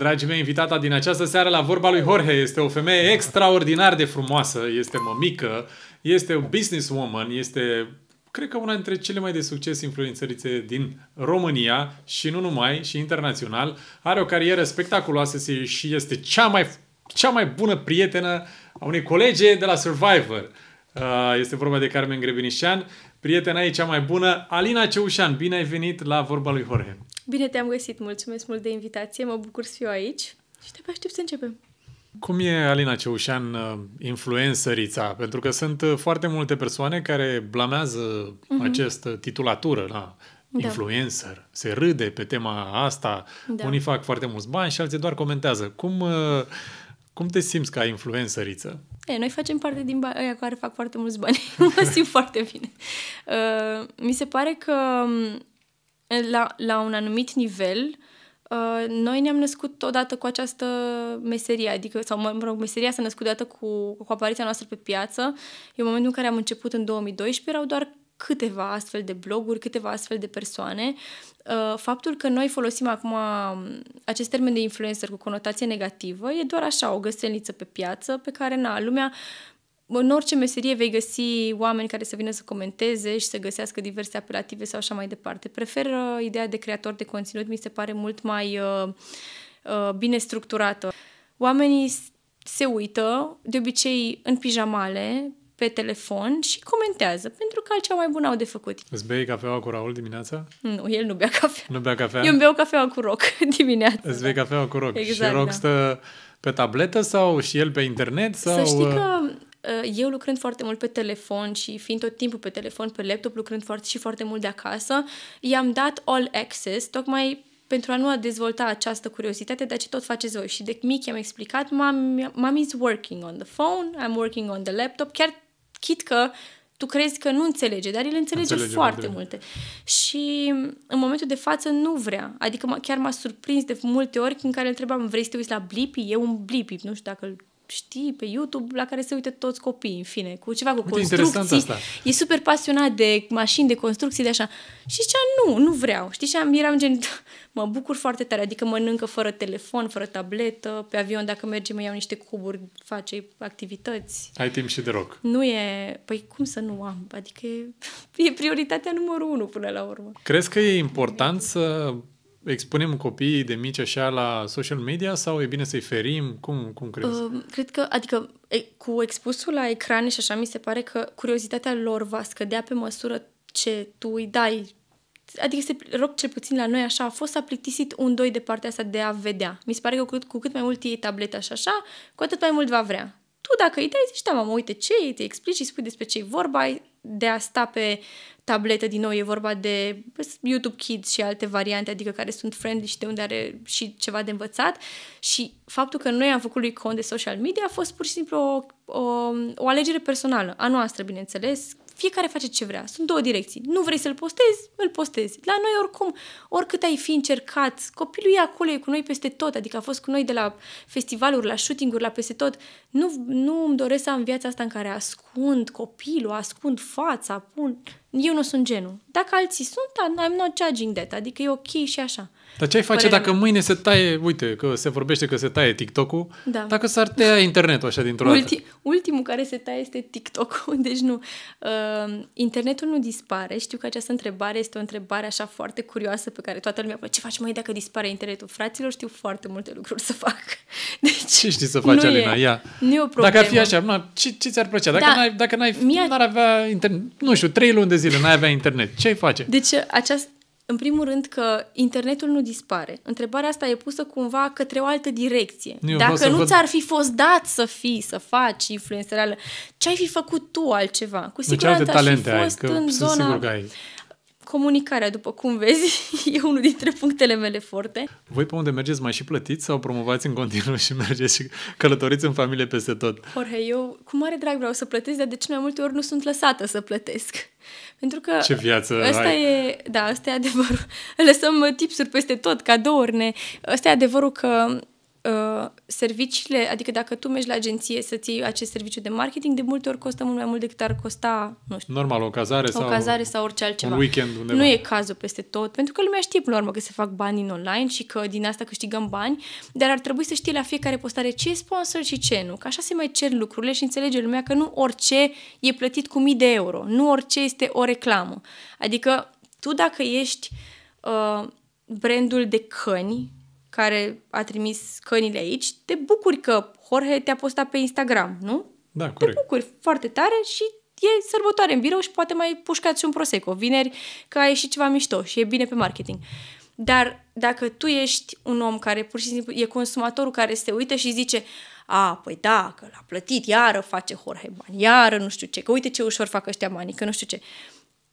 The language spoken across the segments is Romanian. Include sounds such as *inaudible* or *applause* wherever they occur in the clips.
Dragii mei, invitata din această seară la vorba lui Jorge este o femeie extraordinar de frumoasă, este mămică, este o businesswoman, este cred că una dintre cele mai de succes influențărițe din România și nu numai, și internațional. Are o carieră spectaculoasă și este cea mai, cea mai bună prietenă a unei colege de la Survivor. Uh, este vorba de Carmen Grebinișan. Prietena ei cea mai bună, Alina Ceușan. Bine ai venit la vorba lui Jorge. Bine te-am găsit, mulțumesc mult de invitație, mă bucur să fiu aici și te aștept să începem. Cum e Alina Ceușan uh, influencerița Pentru că sunt uh, foarte multe persoane care blamează mm-hmm. această titulatură la da. influencer, se râde pe tema asta, da. unii fac foarte mulți bani și alții doar comentează. Cum, uh, cum te simți ca influențăriță? E, noi facem parte din ba- care fac foarte mulți bani. *laughs* mă simt foarte bine. Uh, mi se pare că um, la, la un anumit nivel, uh, noi ne-am născut odată cu această meserie, adică, sau mă rog, meseria s-a născut odată cu, cu apariția noastră pe piață. E momentul în care am început în 2012, erau doar câteva astfel de bloguri, câteva astfel de persoane. Uh, faptul că noi folosim acum um, acest termen de influencer cu conotație negativă e doar așa, o găselniță pe piață pe care, na, lumea uh, în orice meserie vei găsi oameni care să vină să comenteze și să găsească diverse apelative sau așa mai departe. Prefer uh, ideea de creator de conținut, mi se pare mult mai uh, uh, bine structurată. Oamenii se uită, de obicei în pijamale, pe telefon și comentează, pentru că altceva mai bun au de făcut. Îți bei cafeaua cu Raul dimineața? Nu, el nu bea cafea. Nu bea cafea? Eu îmi beau cafeaua cu Roc *laughs* dimineața. Îți bei cafeaua cu Roc exact, și Roc da. stă pe tabletă sau și el pe internet? Sau... Să știi uh, că Eh, eu lucrând foarte mult pe telefon și fiind tot timpul pe telefon, pe laptop, lucrând foarte și foarte mult de acasă, i-am dat all access, tocmai pentru a nu a dezvolta această curiozitate de ce tot faceți voi. Și de mic i-am explicat, mom, is working on the phone, I'm working on the laptop, chiar chit că tu crezi că nu înțelege, dar el înțelege, înțelege foarte înțelege. multe. Și în momentul de față nu vrea. Adică chiar m-a surprins de multe ori în care întrebam, vrei să te uiți la blipi? E un blipi, nu știu dacă îl știi, pe YouTube, la care se uită toți copiii, în fine, cu ceva cu Uite, construcții. Asta. E super pasionat de mașini, de construcții, de așa. Și zicea, nu, nu vreau. Știi, și am, eram gen, *laughs* mă bucur foarte tare, adică mănâncă fără telefon, fără tabletă, pe avion dacă mergem mai iau niște cuburi, face activități. Ai timp și de rog. Nu e, păi cum să nu am? Adică e, *laughs* e prioritatea numărul unu până la urmă. Crezi că e important să expunem copiii de mici așa la social media sau e bine să-i ferim? Cum, cum crezi? Uh, cred că, adică, cu expusul la ecrane și așa, mi se pare că curiozitatea lor va scădea pe măsură ce tu îi dai adică se rog cel puțin la noi așa, a fost a plictisit un doi de partea asta de a vedea. Mi se pare că cu, cu cât mai mult iei tableta și așa, cu atât mai mult va vrea. Tu dacă îi dai, zici, da, mă, uite ce e, te explici, îi spui despre ce e vorba, de a sta pe tabletă, din nou e vorba de YouTube Kids și alte variante, adică care sunt friendly și de unde are și ceva de învățat și faptul că noi am făcut lui cont de social media a fost pur și simplu o, o, o alegere personală, a noastră, bineînțeles, fiecare face ce vrea. Sunt două direcții. Nu vrei să-l postezi, îl postezi. La noi oricum, oricât ai fi încercat, copilul e acolo, e cu noi peste tot, adică a fost cu noi de la festivaluri, la shooting-uri, la peste tot. Nu, nu îmi doresc să am viața asta în care ascund copilul, ascund fața, pun eu nu sunt genul. Dacă alții sunt, I'm not judging that, adică e ok și așa. Dar ce ai face Părerea dacă mâine se taie, uite, că se vorbește că se taie TikTok-ul, da. dacă s-ar tăia internetul așa dintr-o Ulti- dată? Ultimul care se taie este TikTok-ul, *laughs* deci nu. Uh, internetul nu dispare. Știu că această întrebare este o întrebare așa foarte curioasă pe care toată lumea, ce faci mai dacă dispare internetul? Fraților, știu foarte multe lucruri să fac. *laughs* Deci, ce știi să faci, nu Alina? E, Ia. Nu e o problemă. Dacă ar fi așa, na, ce, ce ți-ar plăcea? Dacă da, n-ai, dacă n-ai, n-ar avea internet, nu știu, trei luni de zile n-ai avea internet. Ce ai face? Deci, aceast, în primul rând că internetul nu dispare. Întrebarea asta e pusă cumva către o altă direcție. Eu Dacă nu văd... ți-ar fi fost dat să fii, să faci influențăreală, ce ai fi făcut tu altceva? Cu siguranță deci alte talente ai, că în zona... Sigur că ai. Comunicarea, după cum vezi, *laughs* e unul dintre punctele mele forte. Voi pe unde mergeți mai și plătiți sau promovați în continuu și mergeți și călătoriți în familie peste tot? Jorge, eu cu mare drag vreau să plătesc, dar de ce mai multe ori nu sunt lăsată să plătesc. *laughs* Pentru că Ce viață asta ai. e, da, asta e adevărul. *laughs* Lăsăm tipsuri peste tot, cadouri, ne... Asta e adevărul că Uh, serviciile, adică dacă tu mergi la agenție să-ți iei acest serviciu de marketing, de multe ori costă mult mai mult decât ar costa, nu știu. Normal, o cazare, o sau, cazare sau orice altceva. Un weekend undeva. Nu e cazul peste tot, pentru că lumea știe până la urmă că se fac bani în online și că din asta câștigăm bani, dar ar trebui să știe la fiecare postare ce e sponsor și ce nu, că așa se mai cer lucrurile și înțelege lumea că nu orice e plătit cu mii de euro, nu orice este o reclamă. Adică tu dacă ești uh, brandul de căni, care a trimis cănile aici, te bucuri că Jorge te-a postat pe Instagram, nu? Da, corect. Te bucuri foarte tare și e sărbătoare în birou și poate mai pușcați și un prosecco vineri că a ieșit ceva mișto și e bine pe marketing. Dar dacă tu ești un om care pur și simplu e consumatorul care se uită și zice a, păi da, că l-a plătit, iară face Jorge bani, iară nu știu ce, că uite ce ușor fac ăștia banii, că nu știu ce.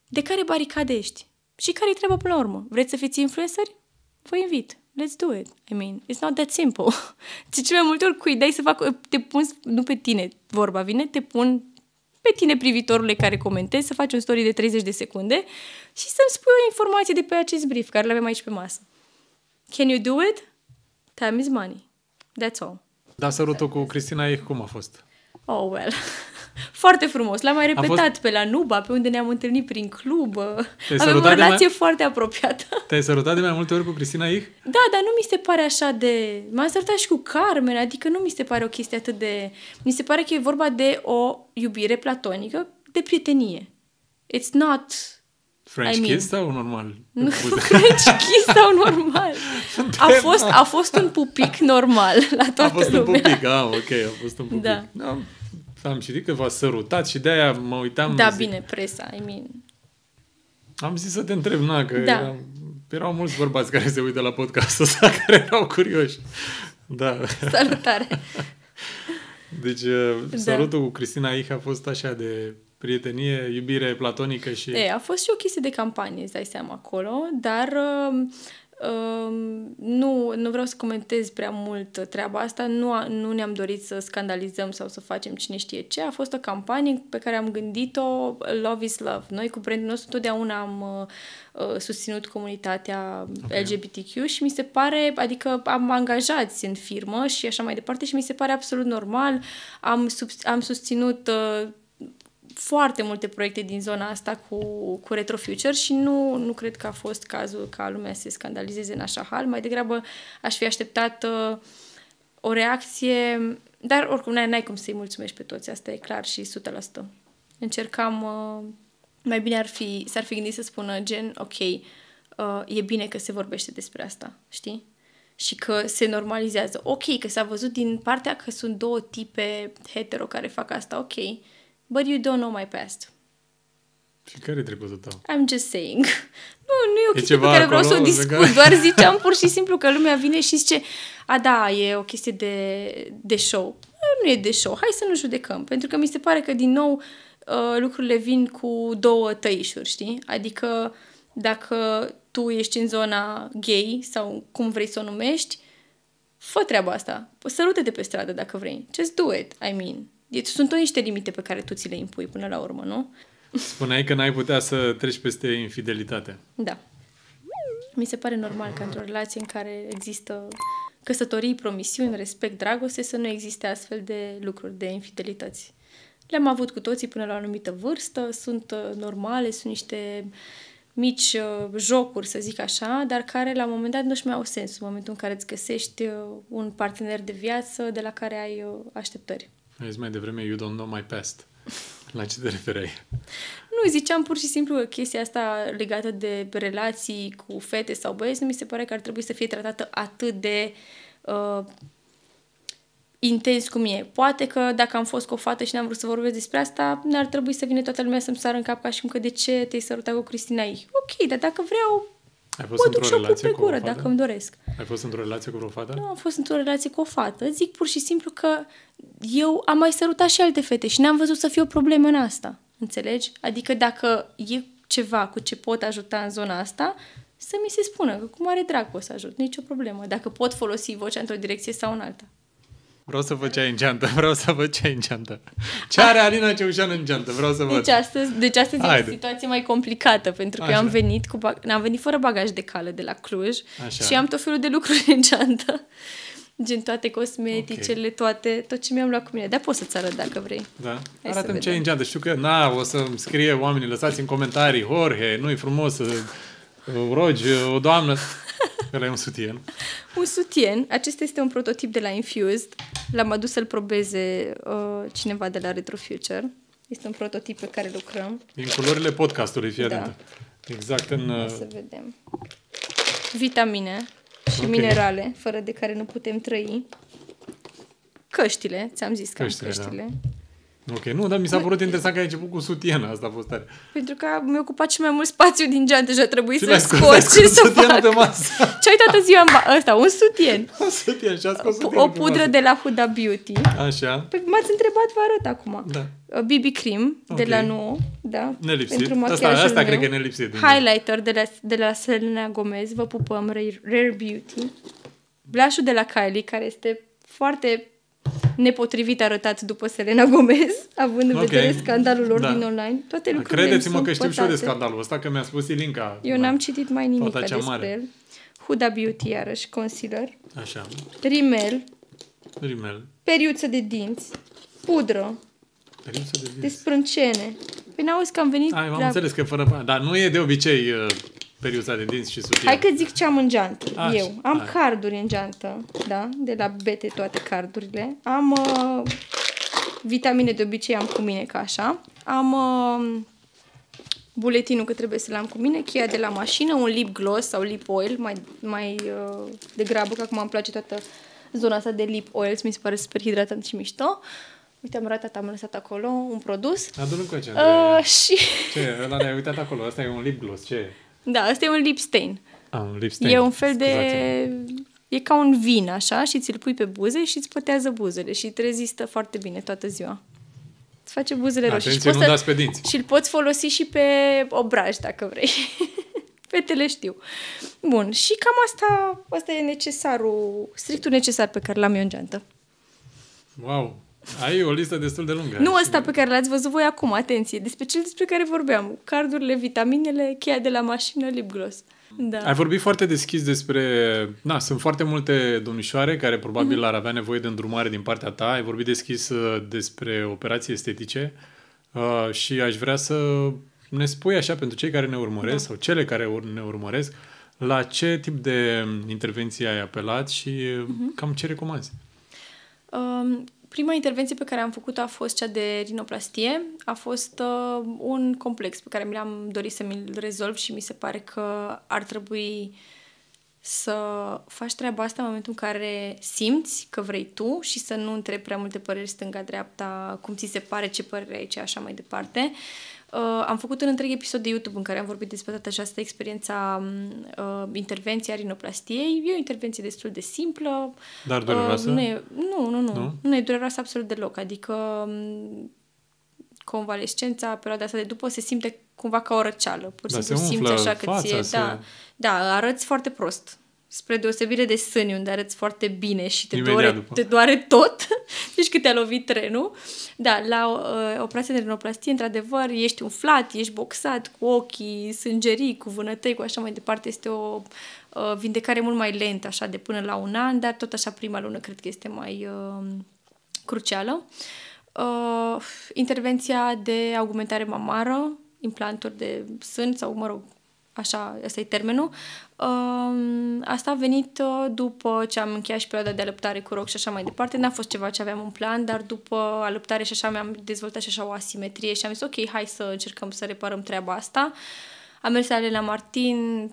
De care baricade ești? Și care-i treaba până la urmă? Vreți să fiți influenceri? Vă invit! let's do it. I mean, it's not that simple. *laughs* Ce cele multe ori cu idei să fac, te pun, nu pe tine vorba vine, te pun pe tine privitorule care comentezi, să faci o story de 30 de secunde și să-mi spui o informație de pe acest brief care l-avem aici pe masă. Can you do it? Time is money. That's all. Dar sărutul cu Cristina ei cum a fost? Oh, well. *laughs* Foarte frumos. L-am mai repetat fost... pe la Nuba, pe unde ne-am întâlnit prin club. Te-ai Avem o relație mai... foarte apropiată. Te-ai sărutat de mai multe ori cu Cristina Ih? Da, dar nu mi se pare așa de... M-am sărutat și cu Carmen, adică nu mi se pare o chestie atât de... Mi se pare că e vorba de o iubire platonică, de prietenie. It's not... French I mean. kiss sau normal? Nu, *laughs* French kiss sau normal. A fost, a fost un pupic normal la toată lumea. A fost lumea. un pupic, ah, ok, a fost un pupic. Da. No. Da am citit că v-a sărutat și de-aia mă uitam... Da, zic, bine, presa, I mean... Am zis să te întreb, na, că da. eram, erau mulți bărbați care se uită la podcastul ăsta, *laughs* care erau curioși. Da. Salutare! *laughs* Deci, uh, da. salutul cu Cristina Iha a fost așa de prietenie, iubire platonică și... E, a fost și o chestie de campanie, îți dai seama, acolo, dar um, nu, nu vreau să comentez prea mult treaba asta, nu, nu ne-am dorit să scandalizăm sau să facem cine știe ce. A fost o campanie pe care am gândit-o Love is Love. Noi cu brandul nostru totdeauna am uh, uh, susținut comunitatea okay. LGBTQ și mi se pare, adică am angajați în firmă și așa mai departe și mi se pare absolut normal. Am, sub, am susținut uh, foarte multe proiecte din zona asta cu, cu retro future și nu, nu cred că a fost cazul ca lumea să se scandalizeze în așa hal. Mai degrabă aș fi așteptat uh, o reacție, dar oricum n-ai, n-ai cum să-i mulțumești pe toți, asta e clar și 100%. Încercam, uh, mai bine ar fi, s-ar fi gândit să spună gen, ok, uh, e bine că se vorbește despre asta, știi? și că se normalizează. Ok, că s-a văzut din partea că sunt două tipe hetero care fac asta, ok, But you don't know my past. Și care e trecutul tău? I'm just saying. *laughs* Nu, nu e o chestie e pe care vreau să o discut, care... doar ziceam *laughs* pur și simplu că lumea vine și zice a, da, e o chestie de, de show. Nu e de show, hai să nu judecăm, pentru că mi se pare că, din nou, uh, lucrurile vin cu două tăișuri, știi? Adică, dacă tu ești în zona gay sau cum vrei să o numești, fă treaba asta. Sărută-te pe stradă dacă vrei. Just do it, I mean. Deci sunt niște limite pe care tu ți le impui până la urmă, nu? Spuneai că n-ai putea să treci peste infidelitate. Da. Mi se pare normal că într-o relație în care există căsătorii, promisiuni, respect, dragoste, să nu existe astfel de lucruri, de infidelități. Le-am avut cu toții până la o anumită vârstă, sunt uh, normale, sunt niște mici uh, jocuri, să zic așa, dar care la un moment dat nu-și mai au sens în momentul în care îți găsești uh, un partener de viață de la care ai așteptări. Ai zis mai devreme, you don't know my past. La ce te referai? Nu, ziceam pur și simplu că chestia asta legată de relații cu fete sau băieți nu mi se pare că ar trebui să fie tratată atât de uh, intens cum e. Poate că dacă am fost cu o fată și n-am vrut să vorbesc despre asta, n-ar trebui să vină toată lumea să-mi sară în cap ca și cum că de ce te-ai sărutat cu Cristina aici? Ok, dar dacă vreau, ai fost mă duc și o pun pe gură dacă îmi doresc. Ai fost într-o relație cu o fată? Nu, am fost într-o relație cu o fată. Zic pur și simplu că eu am mai sărutat și alte fete și n-am văzut să fie o problemă în asta. Înțelegi? Adică dacă e ceva cu ce pot ajuta în zona asta, să mi se spună că cu mare drag pot să ajut, nicio problemă, dacă pot folosi vocea într-o direcție sau în alta. Vreau să văd ce ai în geantă, *laughs* vreau să văd ce ai în geantă. Ce are Alina Ceușan în geantă, vreau să văd. Deci astăzi, deci astăzi e o situație mai complicată, pentru că eu am venit, cu, am venit fără bagaj de cală de la Cluj Așa. și am tot felul de lucruri în geantă. Gen toate cosmeticele, okay. toate, tot ce mi-am luat cu mine. Dar poți să-ți arăt dacă vrei. Da. Arată-mi ce ai în geantă. Știu că, na, o să-mi scrie oamenii, lăsați în comentarii, Jorge, nu-i frumos să rogi o doamnă Ăla e un sutien. Un sutien. Acesta este un prototip de la Infused. L-am adus să-l probeze uh, cineva de la Retro Future. Este un prototip pe care lucrăm. Din culorile podcastului, fii da. Exact în... Uh... Să vedem. Vitamine și okay. minerale, fără de care nu putem trăi. Căștile, ți-am zis că căștile. Am căștile. Da. Ok, nu, dar mi s-a părut interesant că ai început cu sutiena, asta a fost tare. Pentru că mi-a ocupat și mai mult spațiu din și deja deci trebuie să scot și să *laughs* fac. masă. Ce ai toată ziua în ba- Asta, un sutien. *laughs* un sutien și a scos O pudră de la Huda Beauty. Așa. Păi m-ați întrebat, vă arăt acum. Da. BB uh, cream okay. de la nouă, da. Nelipsit. Pentru asta, asta cred că ne lipsit. Da. Highlighter de la, de la Selena Gomez, vă pupăm, Rare, Rare Beauty. Blașul de la Kylie, care este foarte nepotrivit arătat după Selena Gomez, având în okay. vedere scandalul lor da. din online. Toate lucrurile Credeți-mă că știu și eu de scandalul ăsta, că mi-a spus Ilinca. Eu da. n-am citit mai nimic despre mare. el. Huda Beauty, iarăși, concealer. Așa. Rimel. Rimel. Periuță de dinți. Pudră. Periuță de dinți. De sprâncene. Păi n-auzi că am venit... Ai, am la... înțeles că fără... Dar nu e de obicei... Uh periuța de dinți și sutie. Hai că zic ce am în geantă. Așa. Eu am Așa. carduri în geantă, da? De la bete toate cardurile. Am uh, vitamine de obicei am cu mine ca așa. Am uh, buletinul că trebuie să-l am cu mine, cheia de la mașină, un lip gloss sau lip oil, mai, mai uh, degrabă, că acum îmi place toată zona asta de lip oils, mi se pare super hidratant și mișto. Uite, am ratat, am lăsat acolo un produs. Adun cu ce, uh, *laughs* și... Ce, ăla ne-ai uitat acolo, asta e un lip gloss, ce da, ăsta e un lip stain. A, ah, un lip stain. E un fel de... E ca un vin, așa, și ți-l pui pe buze și îți pătează buzele și te rezistă foarte bine toată ziua. Îți face buzele roșii. Atenție, nu dați pe dinți. Și îl poți folosi și pe obraj, dacă vrei. *laughs* Fetele știu. Bun, și cam asta, asta e necesarul, strictul necesar pe care l-am eu în geantă. Wow, ai o listă destul de lungă. Nu ăsta pe care l-ați văzut voi acum, atenție, despre cel despre care vorbeam. Cardurile, vitaminele, cheia de la mașină, lip gloss. Da. Ai vorbit foarte deschis despre... Na, sunt foarte multe domnișoare care probabil mm-hmm. ar avea nevoie de îndrumare din partea ta. Ai vorbit deschis uh, despre operații estetice uh, și aș vrea să ne spui așa pentru cei care ne urmăresc da. sau cele care ne urmăresc la ce tip de intervenție ai apelat și mm-hmm. cam ce recomanzi? Um, Prima intervenție pe care am făcut-o a fost cea de rinoplastie. A fost uh, un complex pe care mi l-am dorit să mi-l rezolv și mi se pare că ar trebui să faci treaba asta în momentul în care simți că vrei tu și să nu întrebi prea multe păreri stânga-dreapta, cum ți se pare, ce părere ai, ce așa mai departe. Uh, Uh, am făcut un întreg episod de YouTube în care am vorbit despre toată această a mm, uh, intervenției rinoplastiei. E o intervenție destul de simplă. Dar dureroasă? Uh, nu, e, nu, nu, nu. Nu, nu e dureroasă absolut deloc. Adică mm, convalescența, perioada asta de după, se simte cumva ca o răceală. Pur și da, simplu simți așa că ție... Se... Da, da, arăți foarte prost spre deosebire de sâni, unde arăți foarte bine și te, doare, te doare tot, *laughs* deci că te-a lovit trenul. Da, la uh, operație de rinoplastie, într-adevăr, ești umflat, ești boxat cu ochii, sângerii, cu vânătăi, cu așa mai departe. Este o uh, vindecare mult mai lentă, așa, de până la un an, dar tot așa prima lună cred că este mai uh, crucială. Uh, intervenția de augmentare mamară, implanturi de sân sau, mă rog, așa, ăsta e termenul. Asta a venit uh, după ce am încheiat și perioada de alăptare cu roc și așa mai departe. N-a fost ceva ce aveam un plan, dar după alăptare și așa mi-am dezvoltat și așa o asimetrie și am zis ok, hai să încercăm să reparăm treaba asta. Am mers la la Martin,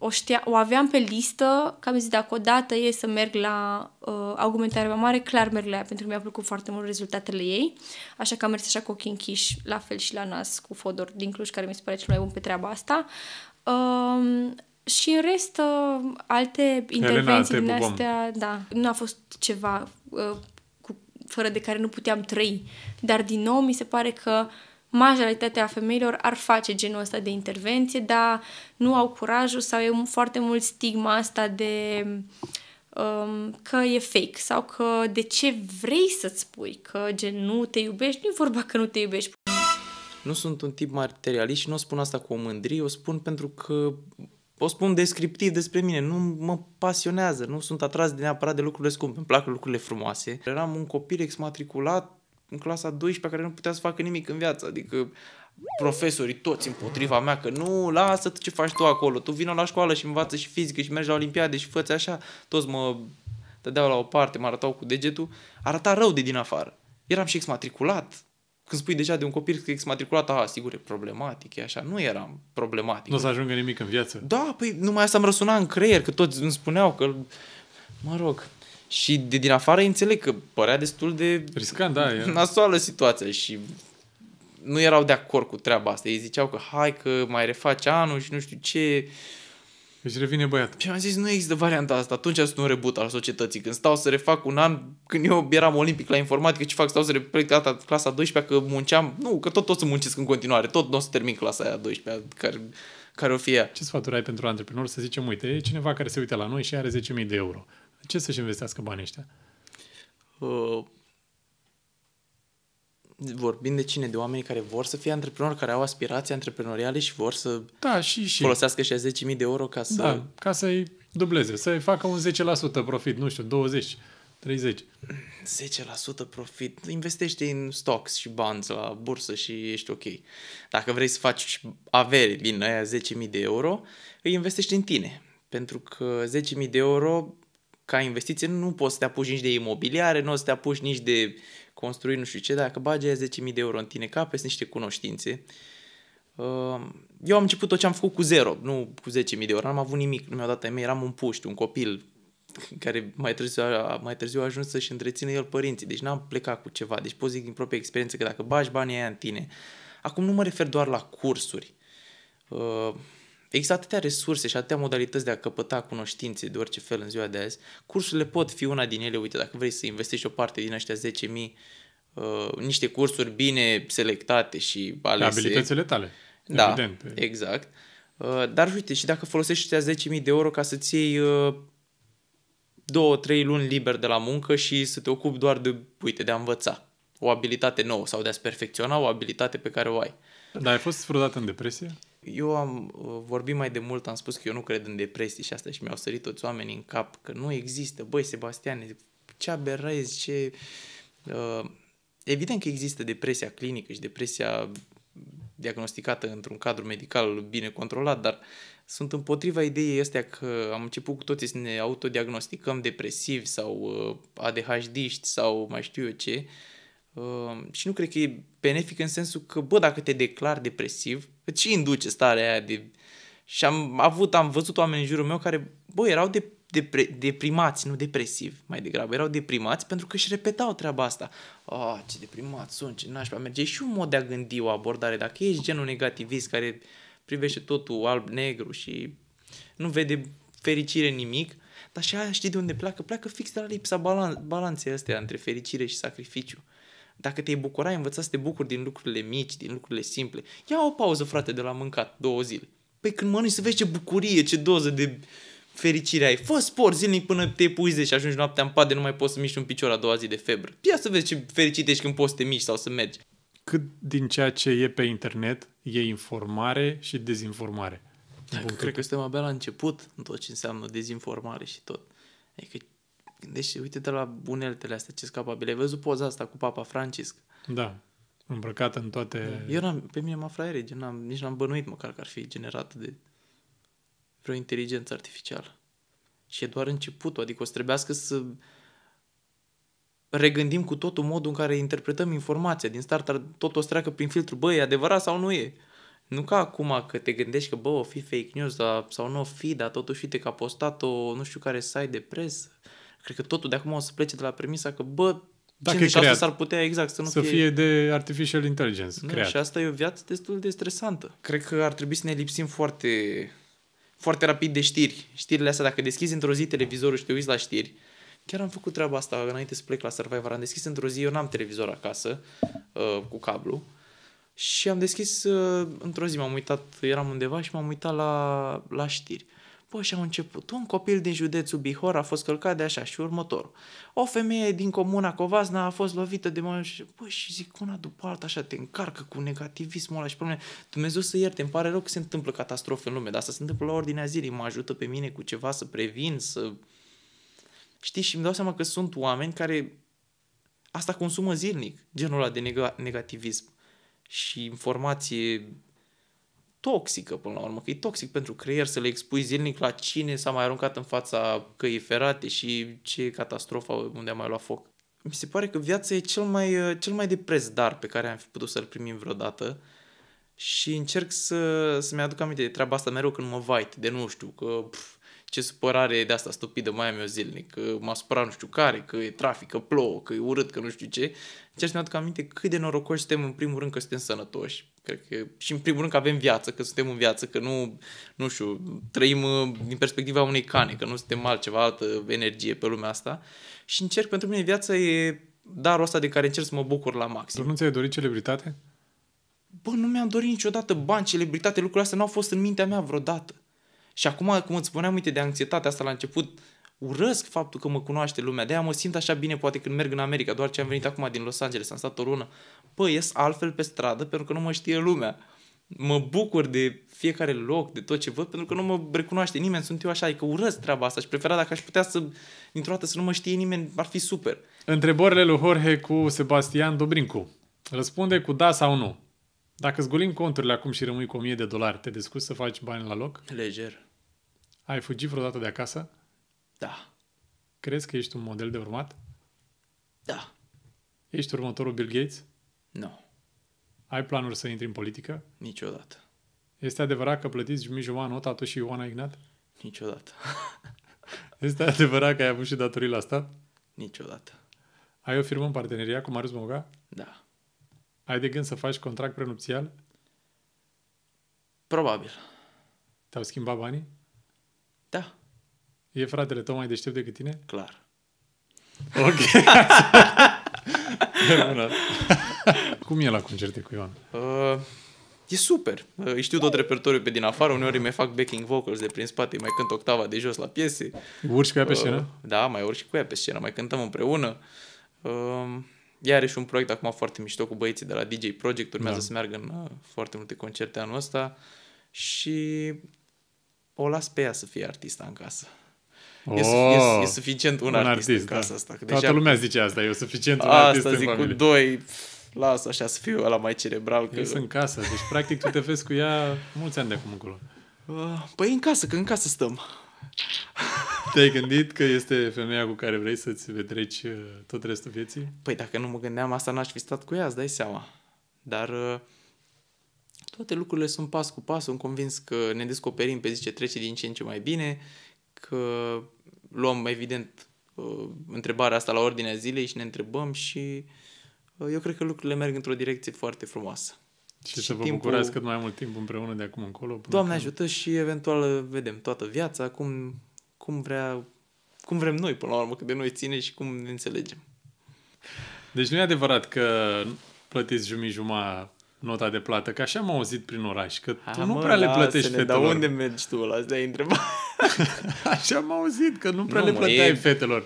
o, știa, o aveam pe listă, că am zis dacă odată e să merg la uh, argumentarea mai mare, clar merg la ea, pentru că mi-a plăcut foarte mult rezultatele ei. Așa că am mers așa cu ochii închiși, la fel și la nas cu Fodor din Cluj, care mi se pare cel mai bun pe treaba asta. Um, și în rest, uh, alte intervenții Elena, din astea, da, nu a fost ceva uh, cu, fără de care nu puteam trăi. Dar, din nou, mi se pare că majoritatea femeilor ar face genul ăsta de intervenție, dar nu au curajul sau e foarte mult stigma asta de um, că e fake sau că de ce vrei să-ți spui că gen nu te iubești, nu e vorba că nu te iubești, nu sunt un tip materialist și nu o spun asta cu o mândrie, o spun pentru că o spun descriptiv despre mine, nu mă pasionează, nu sunt atras de neapărat de lucrurile scumpe, îmi plac lucrurile frumoase. Eram un copil exmatriculat în clasa 12 care nu putea să facă nimic în viață, adică profesorii toți împotriva mea că nu, lasă ce faci tu acolo, tu vină la școală și învață și fizică și mergi la olimpiade și făți așa, toți mă dădeau la o parte, mă arătau cu degetul, arăta rău de din afară. Eram și exmatriculat, când spui deja de un copil că exmatriculat, a, sigur, e problematic, e așa. Nu era problematic. Nu o să ajungă nimic în viață. Da, păi numai asta îmi răsuna în creier, că toți îmi spuneau că, mă rog. Și de din afară înțeleg că părea destul de... Riscant, da. E. Nasoală situația și nu erau de acord cu treaba asta. Ei ziceau că hai că mai refaci anul și nu știu ce. Uh, deci revine băiat. Și am zis, nu există varianta asta. Atunci sunt un reboot al societății. Când stau să refac un an, când eu eram olimpic la informatică, ce fac? Stau să replec data clasa 12 că munceam. Nu, că tot o să muncesc în continuare. Tot nu o să termin clasa aia 12 care, care o fie. Ce sfaturi ai pentru antreprenor? Să zicem, uite, e cineva care se uită la noi și are 10.000 de euro. Ce să-și investească banii ăștia? Uh, vorbim de cine? De oameni care vor să fie antreprenori, care au aspirații antreprenoriale și vor să da, și, și. folosească 10.000 de euro ca să... Da, ca să-i dubleze, să-i facă un 10% profit, nu știu, 20, 30. 10% profit. Investește în stocks și bonds la bursă și ești ok. Dacă vrei să faci averi din aia 10.000 de euro, îi investești în tine. Pentru că 10.000 de euro ca investiție nu poți să te apuci nici de imobiliare, nu o să te apuci nici de construi nu știu ce, dacă bagi aia 10.000 de euro în tine, capeți niște cunoștințe. Uh, eu am început tot ce am făcut cu zero, nu cu 10.000 de euro, n-am avut nimic, nu mi-au dat mei, eram un puști, un copil *laughs* care mai târziu, mai târziu a ajuns să-și întrețină el părinții, deci n-am plecat cu ceva, deci pot zic din propria experiență că dacă bagi banii aia în tine, acum nu mă refer doar la cursuri, uh, Există atâtea resurse și atâtea modalități de a căpăta cunoștințe de orice fel în ziua de azi. Cursurile pot fi una din ele. Uite, dacă vrei să investești o parte din ăștia 10.000, uh, niște cursuri bine selectate și alese. Abilitățile tale, da, evident. exact. Uh, dar uite, și dacă folosești ăștia 10.000 de euro ca să-ți iei uh, două, trei luni liber de la muncă și să te ocupi doar de, uite, de a învăța o abilitate nouă sau de a-ți perfecționa o abilitate pe care o ai. Dar ai fost vreodată în depresie? eu am uh, vorbit mai de mult, am spus că eu nu cred în depresii și asta și mi-au sărit toți oamenii în cap că nu există. Băi, Sebastian, ce aberrezi, ce... Uh, evident că există depresia clinică și depresia diagnosticată într-un cadru medical bine controlat, dar sunt împotriva ideii astea că am început cu toții să ne autodiagnosticăm depresivi sau uh, adhd sau mai știu eu ce, Ehm, și nu cred că e benefic în sensul că, bă, dacă te declar depresiv, ce induce starea aia de... Și am avut, am văzut oameni în jurul meu care, bă, erau de, de, deprimați, nu depresivi, mai degrabă, erau deprimați pentru că își repetau treaba asta. Ah, ce deprimați sunt, ce nașpa, merge. Deci e și un mod de a gândi o abordare. Dacă ești genul negativist care privește totul alb-negru și nu vede fericire nimic, dar și aia știi de unde pleacă? Pleacă fix de la lipsa balan- balanței astea între fericire și sacrificiu. Uh, dacă te-ai bucura, învăța să te bucuri din lucrurile mici, din lucrurile simple. Ia o pauză, frate, de la mâncat, două zile. Păi când mănânci să vezi ce bucurie, ce doză de fericire ai. Fă sport zilnic până te epuizezi și deci ajungi noaptea în pat de nu mai poți să miști un picior a doua zi de febră. Ia să vezi ce fericit ești când poți să te miști sau să mergi. Cât din ceea ce e pe internet e informare și dezinformare? Bun, cred că suntem abia la început în tot ce înseamnă dezinformare și tot. Adică Gândește, uite-te la buneltele astea, ce scapabile Ai văzut poza asta cu Papa Francisc? Da, îmbrăcat în toate... Da. Eu n-am, pe mine m-a fraierit, eu n-am, nici n-am bănuit măcar că ar fi generat de vreo inteligență artificială. Și e doar începutul, adică o să trebuiască să regândim cu totul modul în care interpretăm informația. Din start tot o să treacă prin filtru, bă, e adevărat sau nu e? Nu ca acum că te gândești că, bă, o fi fake news da, sau nu o fi, dar totuși uite că a postat-o nu știu care site de presă cred că totul de acum o să plece de la premisa că, bă, dacă creat, s-ar putea exact să nu să fie... fie de artificial intelligence nu, creat. Și asta e o viață destul de stresantă. Cred că ar trebui să ne lipsim foarte, foarte rapid de știri. Știrile astea, dacă deschizi într-o zi televizorul și te uiți la știri, chiar am făcut treaba asta înainte să plec la Survivor. Am deschis într-o zi, eu n-am televizor acasă uh, cu cablu și am deschis uh, într-o zi, m-am uitat, eram undeva și m-am uitat la, la știri. Bă, și au început. Un copil din județul Bihor a fost călcat de așa și următorul. O femeie din comuna Covazna a fost lovită de mă... Și, bă, și zic una după alta așa, te încarcă cu negativismul ăla și probleme. Dumnezeu să ierte, îmi pare rău că se întâmplă catastrofe în lume, dar asta se întâmplă la ordinea zilei. Mă ajută pe mine cu ceva să previn, să... Știi, și îmi dau seama că sunt oameni care asta consumă zilnic, genul ăla de neg- negativism și informație toxică până la urmă, că e toxic pentru creier să le expui zilnic la cine s-a mai aruncat în fața căii ferate și ce catastrofă unde a mai luat foc. Mi se pare că viața e cel mai, uh, cel mai de preț dar pe care am fi putut să-l primim vreodată și încerc să, să-mi aduc aminte de treaba asta mereu când mă vait, de nu știu, că pf, ce supărare e de asta stupidă mai am eu zilnic, că m-a supărat nu știu care, că e trafic, că plouă, că e urât, că nu știu ce. Deci mi-aduc aminte cât de norocoși suntem în primul rând că suntem sănătoși. Cred că și în primul rând că avem viață, că suntem în viață, că nu, nu știu, trăim uh, din perspectiva unei cane, că nu suntem altceva, altă energie pe lumea asta. Și încerc, pentru mine viața e darul ăsta de care încerc să mă bucur la maxim. Tu nu ți-ai dorit celebritate? Bă, nu mi-am dorit niciodată bani, celebritate, lucrurile astea nu au fost în mintea mea vreodată. Și acum, cum îți spuneam, uite, de anxietatea asta la început, urăsc faptul că mă cunoaște lumea, de-aia mă simt așa bine poate când merg în America, doar ce am venit acum din Los Angeles, am stat o lună. Păi, ies altfel pe stradă pentru că nu mă știe lumea. Mă bucur de fiecare loc, de tot ce văd, pentru că nu mă recunoaște nimeni, sunt eu așa, adică urăsc treaba asta și prefera dacă aș putea să, dintr-o dată, să nu mă știe nimeni, ar fi super. Întrebările lui Jorge cu Sebastian Dobrincu. Răspunde cu da sau nu. Dacă zgolim conturile acum și rămâi cu 1000 de dolari, te descurci să faci bani la loc? Lejer. Ai fugit vreodată de acasă? Da. Crezi că ești un model de urmat? Da. Ești următorul Bill Gates? Nu. Ai planuri să intri în politică? Niciodată. Este adevărat că plătiți jumătate nota tu și Ioana Ignat? Niciodată. *laughs* este adevărat că ai avut și datorii la stat? Niciodată. Ai o firmă în parteneria cu Marius Moga? Da. Ai de gând să faci contract prenupțial? Probabil. Te-au schimbat banii? E fratele tău mai deștept decât tine? Clar. Ok. *laughs* Cum e la concerte cu Ioan? Uh, e super. Uh, îi știu tot repertoriul pe din afară, uneori mai fac backing vocals de prin spate, mai cânt octava de jos la piese. Urci cu ea pe uh, scenă? da, mai urci cu ea pe scenă, mai cântăm împreună. Uh, ea are și un proiect acum foarte mișto cu băieții de la DJ Project, urmează da. să meargă în uh, foarte multe concerte anul ăsta și o las pe ea să fie artista în casă. E, oh, e, e suficient un, un artist, artist în casa da. asta. Că Toată lumea zice asta, e suficient un asta artist Asta zic, cu doi, lasă așa să fiu ăla mai cerebral. Că... Eu sunt în casă, deci practic tu te vezi cu ea mulți ani de acum încolo. Ah, păi în casă, că în casă stăm. Te-ai gândit că este femeia cu care vrei să-ți vedreci uh, tot restul vieții? Păi dacă nu mă gândeam asta, n-aș fi stat cu ea, îți dai seama. Dar uh, toate lucrurile sunt pas cu pas, sunt convins că ne descoperim pe zi ce trece din ce în ce mai bine, că luăm, evident, uh, întrebarea asta la ordinea zilei și ne întrebăm și uh, eu cred că lucrurile merg într-o direcție foarte frumoasă. Și, și să vă timpul... bucurați cât mai mult timp împreună de acum încolo. Până Doamne când... ajută și eventual vedem toată viața, cum, cum, vrea, cum vrem noi până la urmă, cât de noi ține și cum ne înțelegem. Deci nu e adevărat că plătiți jumii juma nota de plată, că așa am auzit prin oraș, că tu ha, nu mă, prea le plătești fetelor. Dar unde mergi tu? Asta e întrebarea. *laughs* Așa am auzit, că nu prea nu, le plăteai e... fetelor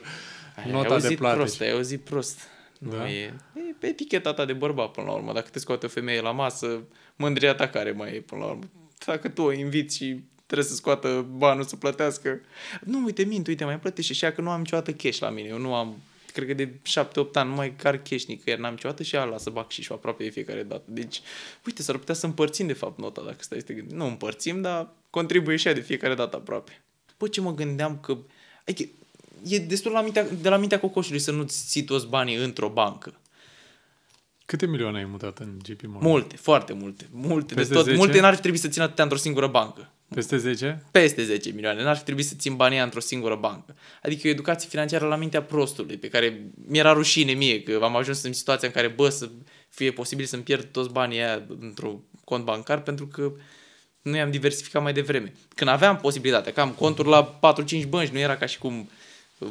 nota de plată. Prost, ai auzit prost. Da. Nu e, e eticheta ta de bărbat până la urmă. Dacă te scoate o femeie la masă, mândria ta care mai e până la urmă. Dacă tu o inviți și trebuie să scoată banul să plătească. Nu, uite, mint, uite, mai plătește și că nu am niciodată cash la mine. Eu nu am cred că de 7-8 ani, mai car cash nicăieri n-am niciodată și ala să bag și aproape de fiecare dată. Deci, uite, s-ar putea să împărțim de fapt nota dacă stai să te gândi. Nu împărțim, dar contribuie și ea de fiecare dată aproape. După ce mă gândeam că... Adică, e destul la mintea, de la mintea cocoșului să nu-ți ții toți banii într-o bancă. Câte milioane ai mutat în JP Morgan? Multe, foarte multe. Multe, Peste de tot. 10? Multe n-ar fi trebuit să țină atâtea într-o singură bancă. Peste 10? Peste 10 milioane. N-ar fi trebuit să țin banii într-o singură bancă. Adică o educație financiară la mintea prostului, pe care mi-era rușine mie că am ajuns în situația în care, bă, să fie posibil să-mi pierd toți banii aia într-un cont bancar pentru că nu i-am diversificat mai devreme. Când aveam posibilitatea, că am conturi la 4-5 bănci, nu era ca și cum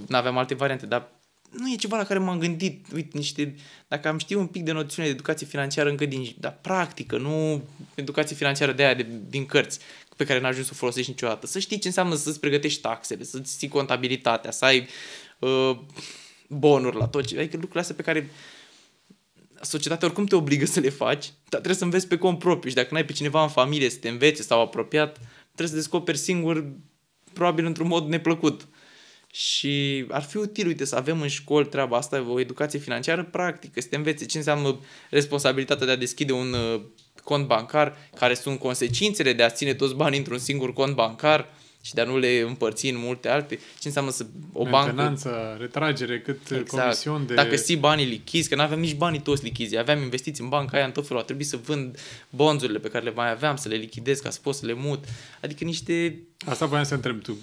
nu aveam alte variante, dar nu e ceva la care m-am gândit, uite, niște, dacă am ști un pic de noțiune de educație financiară încă din, dar practică, nu educație financiară de aia de, din cărți, pe care n-ai ajuns să o folosești niciodată. Să știi ce înseamnă să-ți pregătești taxele, să-ți ții contabilitatea, să ai uh, bonuri la tot ce... Adică lucrurile astea pe care societatea oricum te obligă să le faci, dar trebuie să înveți pe cont propriu și dacă n-ai pe cineva în familie să te învețe sau apropiat, trebuie să descoperi singur, probabil într-un mod neplăcut. Uh, și ar fi util, uite, să avem în școli treaba asta, o educație financiară practică, să te învețe ce înseamnă responsabilitatea de a deschide un uh, cont bancar, care sunt consecințele de a ține toți banii într-un singur cont bancar, și de a nu le împărți în multe alte. Ce înseamnă să o bancă... retragere, cât exact. comision de... Dacă ții banii lichizi, că nu aveam nici banii toți lichizi, aveam investiții în banca aia în tot felul, a trebuit să vând bonzurile pe care le mai aveam, să le lichidez ca să pot să le mut. Adică niște Asta voiam să întreb tu,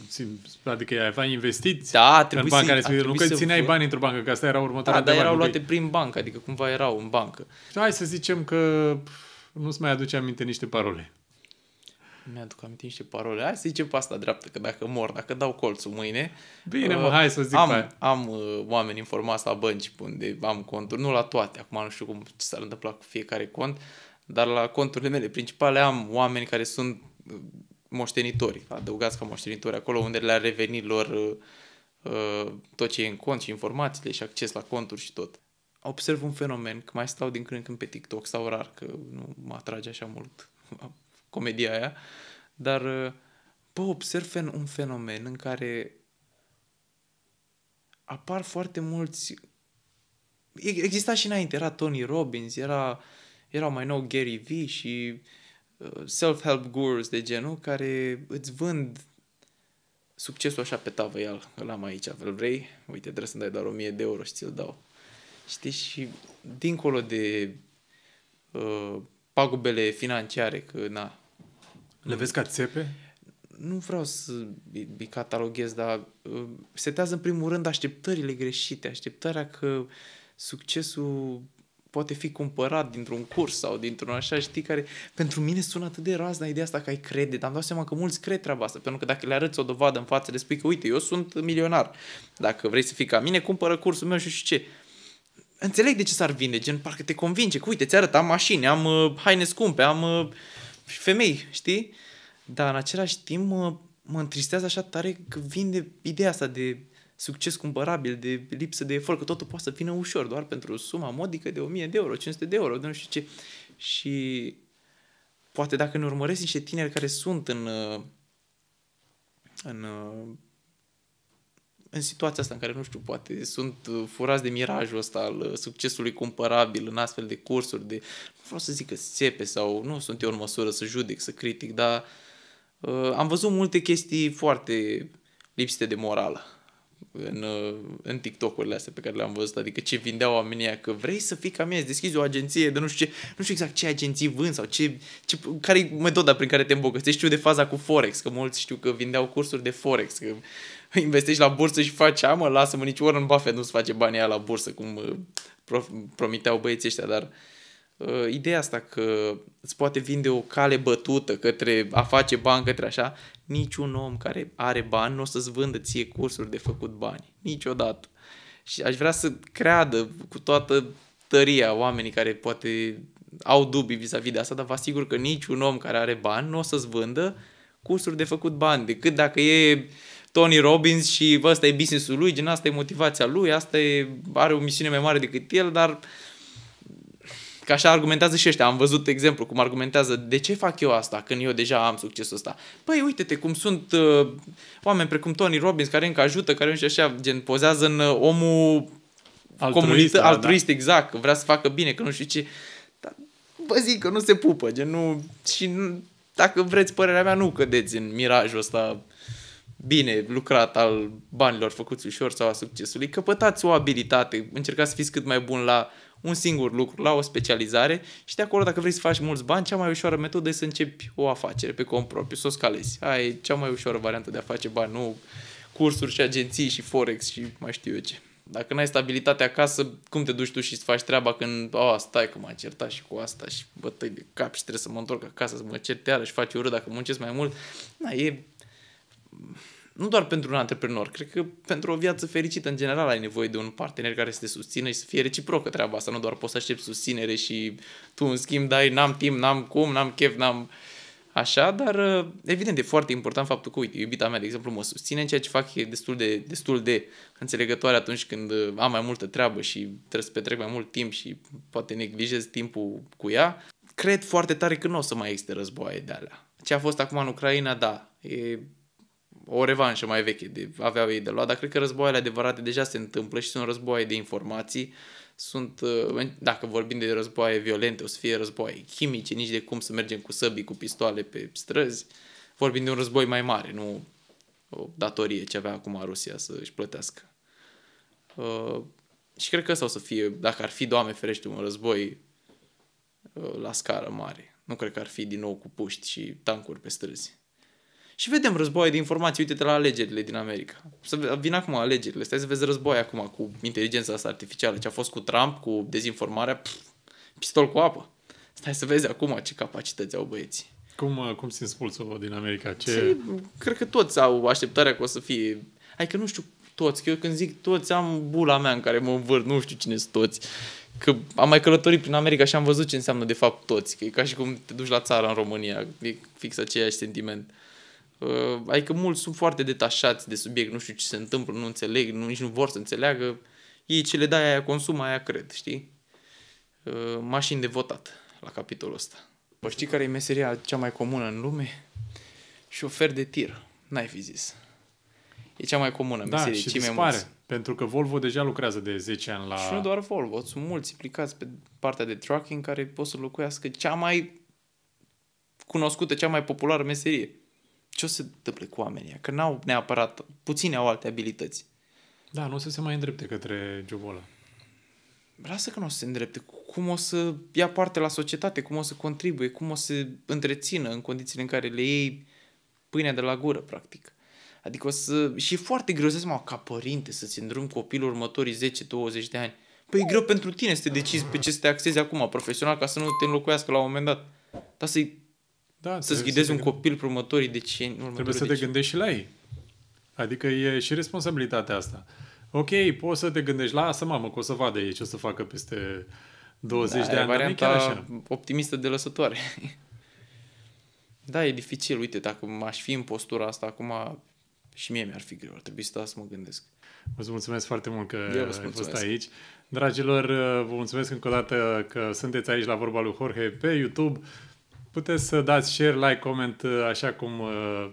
adică ai aveai investit da, în banca respectivă, nu că să țineai bani într-o bancă, că asta era următoarea da, dar erau luate prin bancă, adică cumva erau în bancă. Hai să zicem că nu-ți mai aduce aminte niște parole. Mi-aduc aminte niște parole. Hai să zicem pe asta dreaptă, că dacă mor, dacă dau colțul mâine... Bine, uh, mă, hai să zic Am, pe am uh, oameni informați la bănci unde am conturi, nu la toate. Acum nu știu cum ce s-ar întâmpla cu fiecare cont, dar la conturile mele principale am oameni care sunt uh, moștenitori, adăugați ca moștenitori acolo unde le-a revenit lor uh, uh, tot ce e în cont și informațiile și acces la conturi și tot. Observ un fenomen, că mai stau din când în când pe TikTok sau rar, că nu mă atrage așa mult comedia aia, dar uh, bă, observ un fenomen în care apar foarte mulți exista și înainte, era Tony Robbins, era, era mai nou Gary Vee și uh, self-help gurus de genul care îți vând succesul așa pe tavă, iar îl am aici, îl vrei? Uite, trebuie să-mi dai doar 1000 de euro și ți-l dau. Știi? Și dincolo de uh, pagubele financiare, că na, le vezi ca țepe? Nu vreau să îi cataloghez, dar uh, setează în primul rând așteptările greșite, așteptarea că succesul poate fi cumpărat dintr-un curs sau dintr-un așa, știi, care pentru mine sună atât de razna ideea asta că ai crede, dar am dat seama că mulți cred treaba asta, pentru că dacă le arăți o dovadă în față, le spui că uite, eu sunt milionar, dacă vrei să fii ca mine, cumpără cursul meu și ce. Înțeleg de ce s-ar vinde, gen parcă te convinge că uite, ți arăt, am mașini, am uh, haine scumpe, am uh, și femei, știi? Dar în același timp mă, mă întristează așa tare că de ideea asta de succes cumpărabil, de lipsă de efort, că totul poate să vină ușor, doar pentru suma modică de 1000 de euro, 500 de euro, de nu știu ce. Și poate dacă ne urmăresc niște tineri care sunt în, în în situația asta în care, nu știu, poate sunt uh, furați de mirajul ăsta al uh, succesului comparabil în astfel de cursuri, de, nu vreau să zic că sepe sau nu sunt eu în măsură să judec, să critic, dar uh, am văzut multe chestii foarte lipsite de morală în, uh, în TikTok-urile astea pe care le-am văzut, adică ce vindeau oamenii că vrei să fii ca mine, să deschizi o agenție de nu știu ce, nu știu exact ce agenții vând sau ce, ce care e metoda prin care te îmbogățești, știu de faza cu Forex, că mulți știu că vindeau cursuri de Forex, că *laughs* investești la bursă și faci amă, lasă-mă, nici Warren Buffett nu-ți face banii la bursă, cum uh, prof- promiteau băieții ăștia, dar uh, ideea asta că îți poate vinde o cale bătută către a face bani, către așa, niciun om care are bani nu o să-ți vândă ție cursuri de făcut bani, niciodată. Și aș vrea să creadă cu toată tăria oamenii care poate au dubii vis-a-vis de asta, dar vă asigur că niciun om care are bani nu o să-ți vândă cursuri de făcut bani, decât dacă e uh, Tony Robbins și ăsta e businessul lui, gen asta e motivația lui, asta e, are o misiune mai mare decât el, dar ca așa argumentează și ăștia. Am văzut exemplu cum argumentează de ce fac eu asta când eu deja am succesul ăsta. Păi uite-te cum sunt uh, oameni precum Tony Robbins care încă ajută, care și așa gen pozează în uh, omul altruist, comunită, da, da, altruist da. exact, vrea să facă bine, că nu știu ce. Dar vă zic că nu se pupă, gen nu... Și nu, dacă vreți părerea mea, nu cădeți în mirajul ăsta bine lucrat al banilor făcuți ușor sau a succesului, căpătați o abilitate, încercați să fiți cât mai bun la un singur lucru, la o specializare și de acolo dacă vrei să faci mulți bani, cea mai ușoară metodă este să începi o afacere pe cont propriu, să o scalezi. Aia e cea mai ușoară variantă de a face bani, nu cursuri și agenții și forex și mai știu eu ce. Dacă n-ai stabilitate acasă, cum te duci tu și să faci treaba când, oh stai că m-a certat și cu asta și bătăi de cap și trebuie să mă întorc acasă să mă cert și faci urât dacă muncesc mai mult. Na, e nu doar pentru un antreprenor, cred că pentru o viață fericită în general ai nevoie de un partener care să te susțină și să fie reciprocă treaba asta, nu doar poți să aștepți susținere și tu în schimb dai n-am timp, n-am cum, n-am chef, n-am așa, dar uh, evident e foarte important faptul că, uite, iubita mea, de exemplu, mă susține în ceea ce fac e destul de, destul de înțelegătoare atunci când uh, am mai multă treabă și trebuie să petrec mai mult timp și poate neglijez timpul cu ea. Cred foarte tare că nu o să mai existe războaie de alea. Ce a fost acum în Ucraina, da, e o revanșă mai veche de, aveau ei de luat, dar cred că războaiele adevărate deja se întâmplă și sunt războaie de informații, sunt, uh, dacă vorbim de războaie violente, o să fie războaie chimice, nici de cum să mergem cu săbii, cu pistoale pe străzi, vorbim de un război mai mare, nu o datorie ce avea acum Rusia să își plătească. Uh, și cred că asta o să fie, dacă ar fi, Doamne ferește, un război uh, la scară mare. Nu cred că ar fi din nou cu puști și tancuri pe străzi și vedem războaie de informații, uite-te la alegerile din America. Să vină acum alegerile, stai să vezi război acum cu inteligența asta artificială, ce a fost cu Trump, cu dezinformarea, pf, pistol cu apă. Stai să vezi acum ce capacități au băieții. Cum, uh, cum simți pulsul din America? Ce... Se, cred că toți au așteptarea că o să fie... Adică că nu știu toți, că eu când zic toți am bula mea în care mă învârt, nu știu cine sunt toți. Că am mai călătorit prin America și am văzut ce înseamnă de fapt toți. Că e ca și cum te duci la țară în România, e fix aceeași sentiment. Uh, adică mulți sunt foarte detașați de subiect, nu știu ce se întâmplă, nu înțeleg, nu, nici nu vor să înțeleagă. Ei ce le dai aia consumă, aia cred, știi? Uh, mașini de votat la capitolul ăsta. Păi știi care e meseria cea mai comună în lume? Șofer de tir. N-ai fi zis. E cea mai comună da, meserie. și dispare, mai mulți. pentru că Volvo deja lucrează de 10 ani la... Și nu doar Volvo, sunt mulți implicați pe partea de trucking care pot să locuiască cea mai cunoscută, cea mai populară meserie ce o să întâmple cu oamenii Că n-au neapărat, puține au alte abilități. Da, nu o să se mai îndrepte către jobul ăla. Lasă că nu o să se îndrepte. Cum o să ia parte la societate, cum o să contribuie, cum o să întrețină în condițiile în care le iei pâinea de la gură, practic. Adică o să... Și e foarte greu să ca părinte să-ți îndrum copilul următorii 10-20 de ani. Păi e greu pentru tine să te decizi pe ce să te axezi acum profesional ca să nu te înlocuiască la un moment dat. Dar să-i da, să-ți ghidezi să un copil pe următorii decenii. Trebuie să decenii. te gândești și la ei. Adică e și responsabilitatea asta. Ok, poți să te gândești, la asta mamă, că o să vadă ei ce o să facă peste 20 da, de ani. Varianta chiar așa. optimistă de lăsătoare. *laughs* da, e dificil. Uite, dacă m-aș fi în postura asta acum, și mie mi-ar fi greu. Ar trebui să să mă gândesc. Vă mulțumesc foarte mult că ai fost aici. Dragilor, vă mulțumesc încă o dată că sunteți aici la vorba lui Jorge pe YouTube. Puteți să dați share, like, coment, uh, așa cum, uh,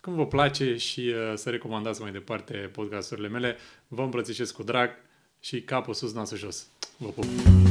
cum vă place și uh, să recomandați mai departe podcasturile mele. Vă îmbrățișez cu drag și capul sus, nasul jos. Vă pup!